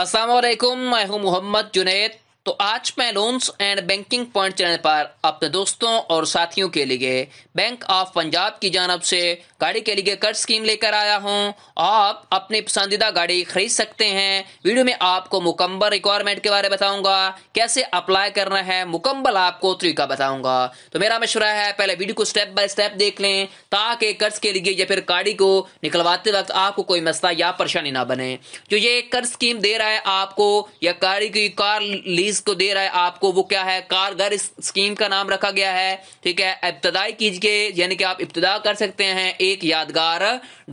Assalamualaikum, मैं हूं Muhammad Junaid तो आज मैं loans and banking point channel पर अपने दोस्तों और साथियों के लिए बैंक ऑफ पंजाब की जानब से गाड़ी के लिए कर्ज स्कीम लेकर आया हूं आप अपनी पसंदीदा गाड़ी खरीद सकते हैं वीडियो में आपको मुकम्मल रिक्वायरमेंट के बारे में बताऊंगा कैसे अप्लाई करना है मुकम्मल आपको तरीका बताऊंगा तो मेरा मशुरा है पहले वीडियो को स्टेप बाय स्टेप देख लें ताकि कर्ज के लिए या फिर गाड़ी को निकलवाते वक्त आपको कोई मसला या परेशानी ना बने जो ये कर्ज स्कीम दे रहा है आपको या गाड़ी की कार लीज को तो दे रहा है आपको वो क्या है कारगर स्कीम का नाम रखा गया है ठीक है इब्तदाई कीजिए यानी कि आप इब्तदा कर सकते हैं एक यादगार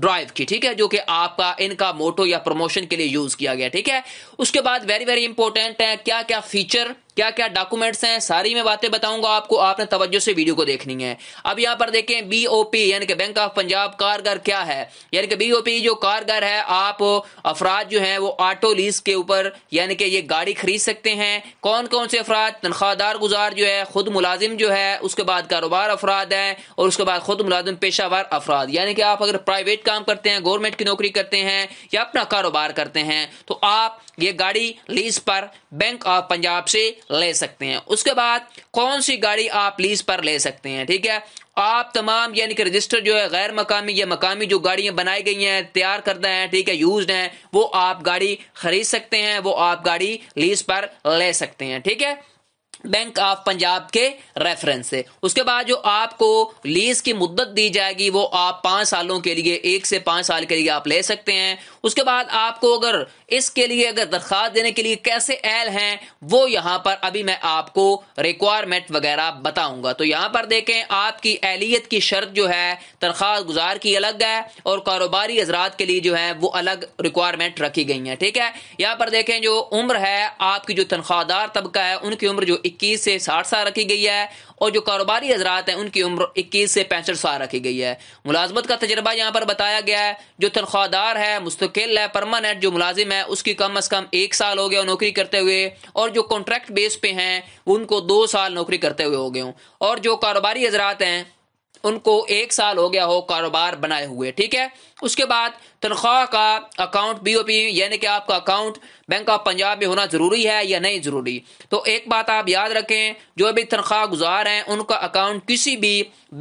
ड्राइव की ठीक है जो कि आपका इनका मोटो या प्रमोशन के लिए यूज किया गया ठीक है उसके बाद वेरी वेरी इंपॉर्टेंट है क्या क्या फीचर क्या क्या डॉक्यूमेंट्स हैं सारी मैं बातें बताऊंगा आपको आपने तवज्जो से वीडियो को देखनी है अब यहाँ पर देखें बीओपी यानी कि बैंक ऑफ पंजाब कारगर क्या है यानी कि बीओपी जो कारगर है आप अफराद जो हैं वो ऑटो लीज के ऊपर यानी कि ये गाड़ी खरीद सकते हैं कौन कौन से अफराद तनख्वाहदार गुजार जो है खुद मुलाजिम जो है उसके बाद कारोबार अफराद हैं और उसके बाद खुद मुलाजिम पेशावर अफराद यानी कि आप अगर प्राइवेट काम करते हैं गवर्नमेंट की नौकरी करते हैं या अपना कारोबार करते हैं तो आप ये गाड़ी लीज पर बैंक ऑफ पंजाब से ले सकते हैं उसके बाद कौन सी गाड़ी आप लीज पर ले सकते हैं ठीक है आप तमाम यानी कि रजिस्टर जो है गैर मकामी या मकामी जो गाड़ियां बनाई गई हैं तैयार करते हैं ठीक है यूज हैं वो आप गाड़ी खरीद सकते हैं वो आप गाड़ी लीज पर ले सकते हैं ठीक है बैंक ऑफ पंजाब के रेफरेंस से उसके बाद जो आपको लीज की मुद्दत दी जाएगी वो आप पांच सालों के लिए एक से पांच साल के लिए आप ले सकते हैं उसके बाद आपको अगर इसके लिए अगर दरख्वास्त देने के लिए कैसे एल हैं वो यहां पर अभी मैं आपको रिक्वायरमेंट वगैरह बताऊंगा तो यहां पर देखें आपकी एहलीत की शर्त जो है तनख्वाह गुजार की अलग है और कारोबारी हजरात के लिए जो है वो अलग रिक्वायरमेंट रखी गई है ठीक है यहां पर देखें जो उम्र है आपकी जो तनख्वाहदार तबका है उनकी उम्र जो इक्कीस से साठ साल रखी गई है और जो कारोबारी हजरात हैं उनकी उम्र इक्कीस से पैंसठ साल रखी गई है मुलाजमत का तजर्बा यहाँ पर बताया गया है जो तनख्वाहदार है मुस्तकिल है परमानेंट जो मुलाजिम है उसकी कम अज़ कम एक साल हो गया नौकरी करते हुए और जो कॉन्ट्रैक्ट बेस पे हैं उनको दो साल नौकरी करते हुए हो गए और जो कारोबारी हजरात हैं उनको एक साल हो गया हो कारोबार बनाए हुए ठीक है उसके बाद तनख्वाह का अकाउंट बीओपी यानी कि आपका अकाउंट बैंक ऑफ पंजाब में होना ज़रूरी है या नहीं ज़रूरी तो एक बात आप याद रखें जो भी तनख्वाह गुजार हैं उनका अकाउंट किसी भी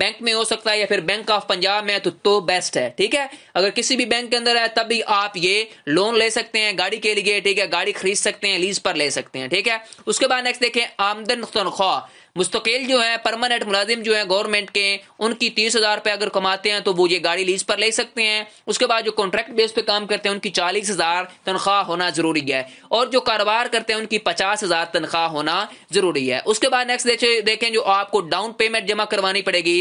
बैंक में हो सकता है या फिर बैंक ऑफ पंजाब में तो, तो बेस्ट है ठीक है अगर किसी भी बैंक के अंदर है तभी आप ये लोन ले सकते हैं गाड़ी के लिए ठीक है गाड़ी खरीद सकते हैं लीज पर ले सकते हैं ठीक है उसके बाद नेक्स्ट देखें आमदन तनख्वाह मुस्तकिल जो है परमानेंट मुलाजिम जो है गवर्नमेंट के उनकी तीस हज़ार रुपए अगर कमाते हैं तो वो ये गाड़ी लीज पर ले सकते हैं उसके बाद जो कॉन्ट्रैक्ट बेस पे काम करते हैं उनकी चालीस हज़ार तनख्वाह होना ज़रूरी है और जो कारोबार करते हैं उनकी पचास हज़ार तनख्वाह होना ज़रूरी है उसके बाद नेक्स्ट देखें जो आपको डाउन पेमेंट जमा करवानी पड़ेगी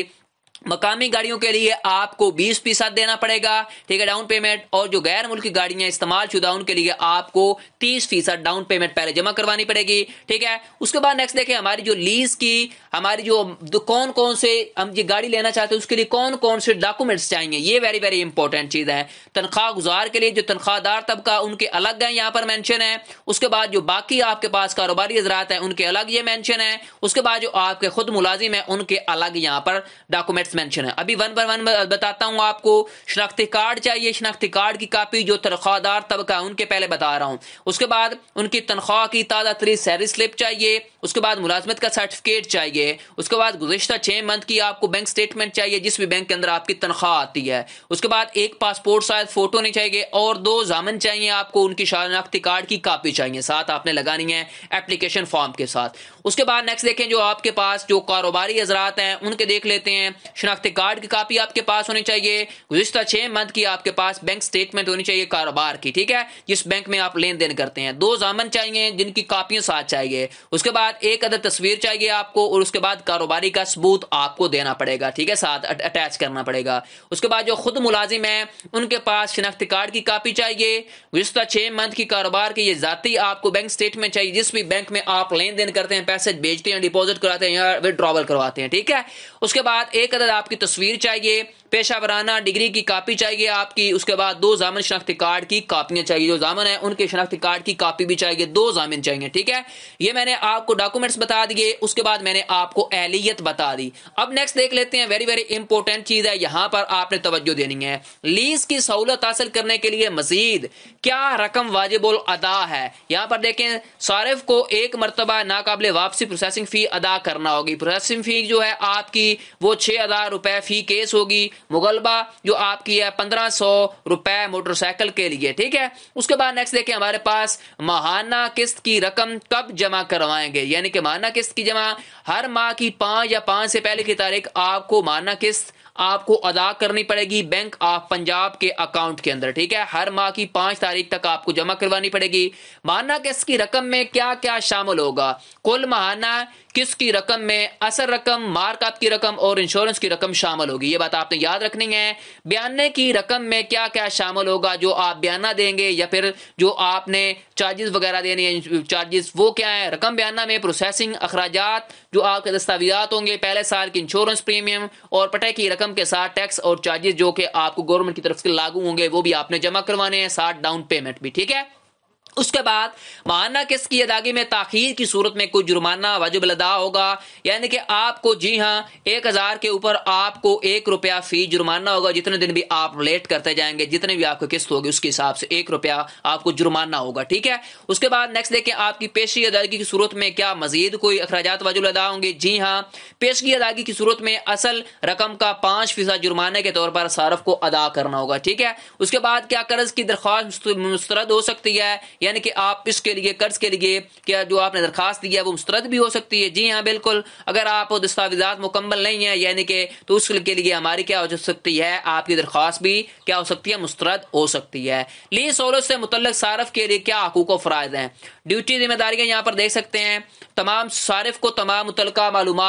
मकामी गाड़ियों के लिए आपको 20 फीसद देना पड़ेगा ठीक है डाउन पेमेंट और जो गैर मुल्की गाड़ियां इस्तेमाल शुदा उनके लिए आपको 30 फीसद डाउन पेमेंट पहले जमा करवानी पड़ेगी ठीक है उसके बाद नेक्स्ट देखें हमारी जो लीज की हमारी जो कौन कौन से हम ये गाड़ी लेना चाहते हैं उसके लिए कौन कौन से डॉक्यूमेंट्स चाहिए ये वेरी वेरी इंपॉर्टेंट चीज़ है तनख्वाह गुजार के लिए जो तनख्वाहदार तबका उनके अलग है यहाँ पर मैंशन है उसके बाद जो बाकी आपके पास कारोबारी हजरात है उनके अलग ये मैंशन है उसके बाद जो आपके खुद मुलाजिम है उनके अलग यहाँ पर डॉक्यूमेंट्स एड्रेस मेंशन है अभी वन बार वन बताता हूँ आपको शनाख्ती कार्ड चाहिए शनाख्ती कार्ड की कापी जो तनख्वाहदार तबका है उनके पहले बता रहा हूँ उसके बाद उनकी तनख्वाह की ताज़ा तरी सैलरी स्लिप चाहिए उसके बाद मुलाजमत का सर्टिफिकेट चाहिए उसके बाद गुजशत छह मंथ की आपको बैंक स्टेटमेंट चाहिए जिस भी बैंक के अंदर आपकी तनख्वाह आती है उसके बाद एक पासपोर्ट साइज फ़ोटो नहीं चाहिए और दो जामन चाहिए आपको उनकी शनाख्ती कार्ड की कापी चाहिए साथ आपने लगानी है एप्लीकेशन फॉर्म के साथ उसके बाद नेक्स्ट देखें जो आपके पास जो कारोबारी हजरात हैं उनके देख लेते हैं शनाख्ती कार्ड की कापी आपके पास होनी चाहिए गुजशत छह मंथ की आपके पास बैंक स्टेटमेंट होनी चाहिए कारोबार की ठीक है जिस बैंक में आप लेन देन करते हैं दो जामन चाहिए जिनकी कापियां साथ चाहिए उसके बाद एक अदर तस्वीर चाहिए आपको और उसके बाद कारोबारी का सबूत आपको देना पड़ेगा ठीक है साथ अटैच करना पड़ेगा उसके बाद जो खुद मुलाजिम है उनके पास शनाख्ती कार्ड की कापी चाहिए गुजशत छह मंथ की कारोबार की ये ज़ाती आपको बैंक स्टेटमेंट चाहिए जिस भी बैंक में आप लेन देन करते हैं पैसे भेजते हैं डिपॉजिट कराते हैं या विद्रॉवल करवाते हैं ठीक है उसके बाद एक अदद आपकी तस्वीर चाहिए पेशा वराना डिग्री की कापी चाहिए आपकी उसके बाद दो जामन शनाख्ती कार्ड की कापियाँ चाहिए जो जामन है उनके शनाख्ती कार्ड की कापी भी चाहिए दो जामिन चाहिए ठीक है ये मैंने आपको डॉक्यूमेंट्स बता दिए उसके बाद मैंने आपको अहलियत बता दी अब नेक्स्ट देख लेते हैं वेरी वेरी इंपॉर्टेंट चीज़ है यहां पर आपने तवज्जो देनी है लीज की सहूलत हासिल करने के लिए मजीद क्या रकम वाजिबुल अदा है यहां पर देखें सारिफ को एक मरतबा नाकबले वापसी प्रोसेसिंग फ़ी अदा करना होगी प्रोसेसिंग फ़ी जो है आपकी वो छह हज़ार रुपये फ़ी केस होगी मुगलबा जो आपकी है पंद्रह सौ रुपए मोटरसाइकिल के लिए ठीक है उसके बाद नेक्स्ट देखें हमारे पास महाना किस्त की रकम कब जमा करवाएंगे यानी कि महाना किस्त की जमा हर माह की पांच या पांच से पहले की तारीख आपको महाना किस्त आपको अदा करनी पड़ेगी बैंक ऑफ पंजाब के अकाउंट के अंदर ठीक है हर माह की पांच तारीख तक आपको जमा करवानी पड़ेगी महाना किस्त की रकम में क्या क्या शामिल होगा कुल महाना किसकी रकम में असर रकम मार्कअप की रकम और इंश्योरेंस की रकम शामिल होगी ये बात आपने याद रखनी है बयाने की रकम में क्या क्या शामिल होगा जो आप बयाना देंगे या फिर जो आपने चार्जेस वगैरह देने हैं चार्जेस वो क्या है रकम बयाना में प्रोसेसिंग अखराज जो आपके दस्तावेजात होंगे पहले साल की इंश्योरेंस प्रीमियम और पटे की रकम के साथ टैक्स और चार्जेस जो कि आपको गवर्नमेंट की तरफ से लागू होंगे वो भी आपने जमा करवाने हैं साथ डाउन पेमेंट भी ठीक है उसके बाद माना किस्त की अदागी में ताखीर की सूरत में कोई जुर्माना वाजिब लदा होगा यानी कि आपको जी हाँ एक हज़ार के ऊपर आपको एक रुपया फी जुर्माना होगा जितने दिन भी आप लेट करते जाएंगे जितने भी आपको किस्त होगी उसके हिसाब से एक रुपया आपको जुर्माना होगा ठीक है उसके बाद नेक्स्ट देखें आपकी पेशी अदायगी की सूरत में क्या मजीद कोई अखराज वाजिब अदा होंगे जी हाँ पेशगी अदायगी की सूरत में असल रकम का पांच फीसद जुर्माने के तौर पर सारफ को अदा करना होगा ठीक है उसके बाद क्या कर्ज की दरख्वास्त मुस्तरद हो सकती है यानी कि आप इसके लिए कर्ज के लिए क्या जो आपने दरखास्त दी है वो मुस्तरद भी हो सकती है जी हाँ बिल्कुल अगर आप दस्तावेजात मुकम्मल नहीं है यानी कि तो उसके लिए हमारी क्या हो सकती है आपकी दरख्वास्त भी क्या हो सकती है मुस्तरद हो सकती है ली सोलत से मुतल सार्फ के लिए क्या हकूक फरज हैं ड्यूटी जिम्मेदारियाँ यहाँ पर देख सकते हैं तमाम सार्फ को तमाम मुतल मालूम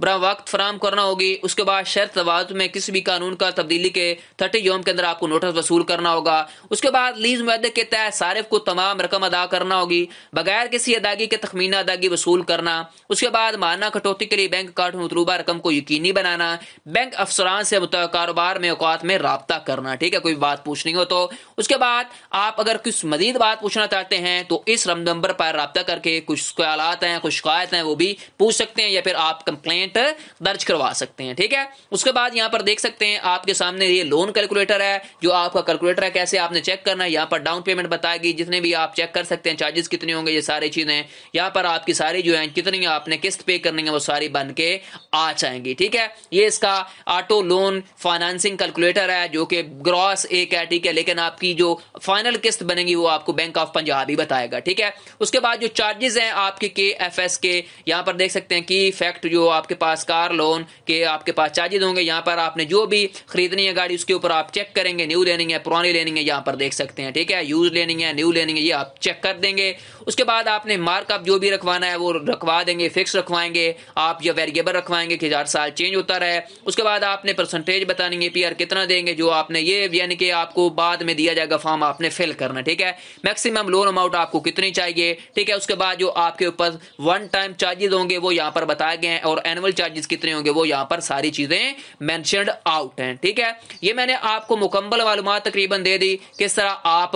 बरा वक्त फराम करना होगी उसके बाद शहर तवाज में किसी भी कानून का तब्दीली के थर्टी योम के अंदर आपको नोटिस वसूल करना होगा उसके बाद लीज माहे के तहत सारिफ को तमाम रकम अदा करना होगी बगैर किसी अदागी के तखमीना अदागी वसूल करना उसके बाद माना कटौती के लिए बैंक अकाउंट में मतलूबा रकम को यकीनी बनाना बैंक अफसरान से कारोबार में अवकात में रबता करना ठीक है कोई बात पूछनी हो तो उसके बाद आप अगर कुछ मजीद बात पूछना चाहते हैं तो इस नंबर पर रबता करके कुछ सवालत हैं कुछ शिकायत हैं वो भी पूछ सकते हैं या फिर आप कंप्लेन पेमेंट दर्ज करवा सकते हैं ठीक है उसके बाद यहाँ पर देख सकते हैं आपके सामने ये लोन कैलकुलेटर है जो आपका कैलकुलेटर है कैसे आपने चेक करना है यहाँ पर डाउन पेमेंट बताएगी जितने भी आप चेक कर सकते हैं चार्जेस कितने होंगे ये सारी चीज़ें यहाँ पर आपकी सारी जो है कितनी आपने किस्त पे करनी है वो सारी बन के आ जाएंगी ठीक है ये इसका ऑटो लोन फाइनेंसिंग कैलकुलेटर है जो कि ग्रॉस एक है ठीक है लेकिन आपकी जो फाइनल किस्त बनेगी वो आपको बैंक ऑफ पंजाब ही बताएगा ठीक है उसके बाद जो चार्जेस हैं आपके के एफ एस के यहाँ पर देख सकते हैं कि फैक्ट जो आपके आपके पास कार लोन के आपके पास चार्जेज होंगे यहाँ पर आपने जो भी खरीदनी है गाड़ी उसके ऊपर आप चेक करेंगे न्यू लेनी है पुरानी लेनी है यहाँ पर देख सकते हैं ठीक है यूज लेनी है न्यू लेनी है ये आप चेक कर देंगे उसके बाद आपने मार्कअप जो भी रखवाना है वो रखवा देंगे फिक्स रखवाएंगे आप या वेरिएबल रखवाएंगे कि हर साल चेंज होता रहे उसके बाद आपने परसेंटेज बतानी है पी कितना देंगे जो आपने ये यानी कि आपको बाद में दिया जाएगा फॉर्म आपने फिल करना ठीक है मैक्सिमम लोन अमाउंट आपको कितनी चाहिए ठीक है उसके बाद जो आपके ऊपर वन टाइम चार्जेज होंगे वो यहाँ पर बताए गए हैं और एनअल एनुअल चार्जेस कितने होंगे वो यहाँ पर सारी चीज़ें मैंशनड आउट हैं ठीक है ये मैंने आपको मुकम्मल मालूम तकरीबन दे दी किस तरह आप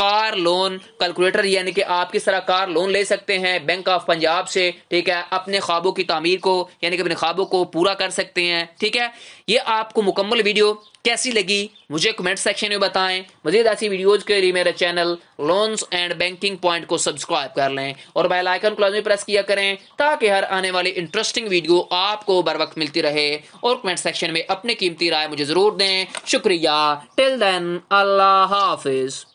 कार लोन कैलकुलेटर यानी कि आप किस तरह कार लोन ले सकते हैं बैंक ऑफ पंजाब से ठीक है अपने ख्वाबों की तमीर को यानी कि अपने ख्वाबों को पूरा कर सकते हैं ठीक है ये आपको मुकम्मल वीडियो कैसी लगी मुझे कमेंट सेक्शन में बताएं मजीद ऐसी वीडियोज के लिए मेरे channel loans and banking point को सब्सक्राइब कर लें और बेल आइकन को लाजमी प्रेस किया करें ताकि हर आने वाली इंटरेस्टिंग वीडियो आपको बर वक्त मिलती रहे और कमेंट सेक्शन में अपनी कीमती राय मुझे ज़रूर दें शुक्रिया टिल देन अल्लाह हाफिज़